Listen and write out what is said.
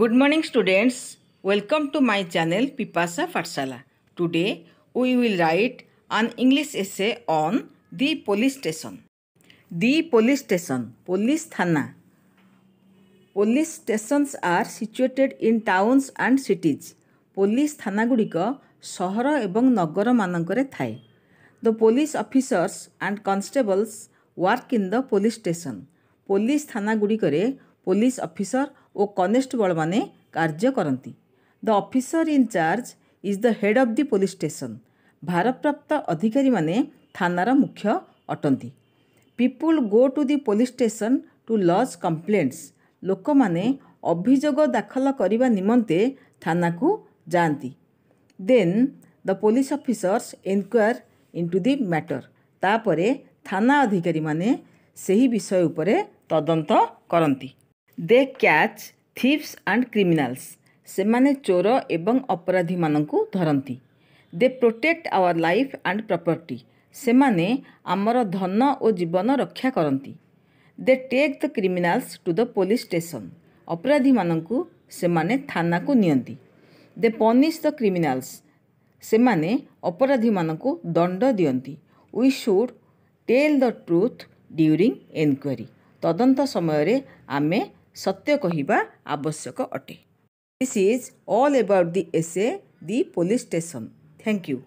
Good morning students. Welcome to my channel Pipasa Farsala. Today we will write an English essay on the police station. The police station, police thana. Police stations are situated in towns and cities. Police thana gudika ସହର ଏବଂ ନଗରମାନଙ୍କରେ The police officers and constables work in the police station. Police thana ଥାନାଗୁଡ଼ିକରେ police officer. ଓ କନେଷ୍ଟବଳମାନେ କାର୍ଯ୍ୟ କରନ୍ତି the officer in charge is the head of the police station ଭାରପ୍ରାପ୍ତ ଅଧିକାରୀମାନେ ଥାନାର ମୁଖ୍ୟ ଅଟନ୍ତି people go to the police station to lodge complaints ଲୋକମାନେ ଅଭିଯୋଗ ଦାଖଲ କରିବା ନିମନ୍ତେ ଥାନାକୁ ଯାଆନ୍ତି then the police officers enquire into the matter ତାପରେ ଥାନା ଅଧିକାରୀମାନେ ସେହି ବିଷୟ ଉପରେ ତଦନ୍ତ କରନ୍ତି they catch thieves and criminals ସେମାନେ ଚୋର ଏବଂ ଅପରାଧୀମାନଙ୍କୁ ଧରନ୍ତି they protect our life and property ସେମାନେ ଆମର ଧନ ଓ ଜୀବନ ରକ୍ଷା କରନ୍ତି they take the criminals to the police station ଅପରାଧୀମାନଙ୍କୁ ସେମାନେ ଥାନାକୁ ନିଅନ୍ତି ଦେ ପନିଶ୍ ଦ କ୍ରିମିନାଲ୍ସ ସେମାନେ ଅପରାଧୀମାନଙ୍କୁ ଦଣ୍ଡ ଦିଅନ୍ତି we should tell the truth during enquiry ତଦନ୍ତ ସମୟରେ ଆମେ ସତ୍ୟ କହିବା ଆବଶ୍ୟକ ଅଟେ this is all about the S A the police station thank you